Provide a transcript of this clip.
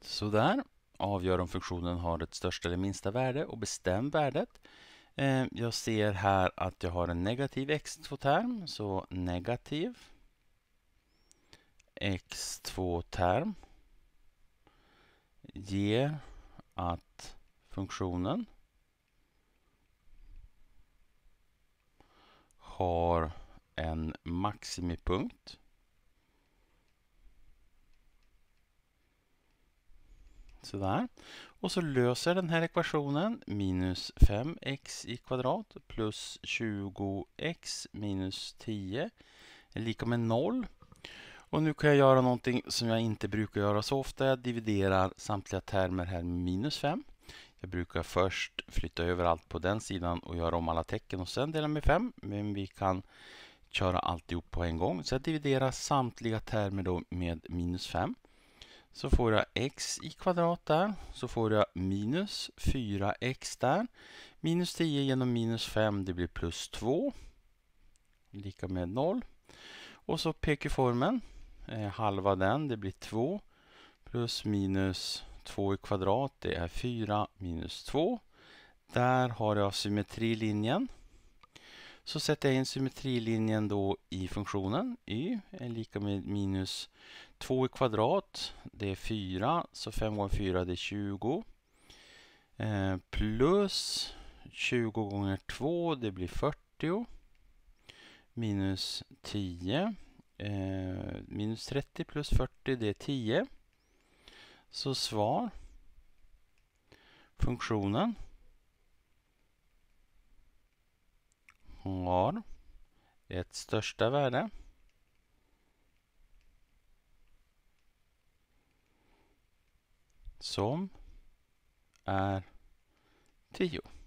Sådär. Avgör om funktionen har ett största eller minsta värde och bestäm värdet. Eh, jag ser här att jag har en negativ x2-term, så negativ x2-term ger att funktionen har en maximipunkt Sådär. Och så löser den här ekvationen minus 5x i kvadrat plus 20x minus 10 är lika med 0. Och nu kan jag göra någonting som jag inte brukar göra så ofta. Jag dividerar samtliga termer här med minus 5. Jag brukar först flytta över allt på den sidan och göra om alla tecken och sen dela med 5. Men vi kan köra alltihop på en gång. Så jag dividerar samtliga termer då med minus 5. Så får jag x i kvadrat där. Så får jag minus 4x där. Minus 10 genom minus 5 det blir plus 2. Lika med 0. Och så PQ-formen. Eh, halva den det blir 2. Plus minus 2 i kvadrat det är 4 minus 2. Där har jag symmetrilinjen så sätter jag in symmetrilinjen då i funktionen y är lika med minus 2 i kvadrat. Det är 4, så 5 gånger 4 det är 20. Eh, plus 20 gånger 2 det blir 40. Minus 10. Eh, minus 30 plus 40 det är 10. Så svar funktionen har ett största värde. som är 10.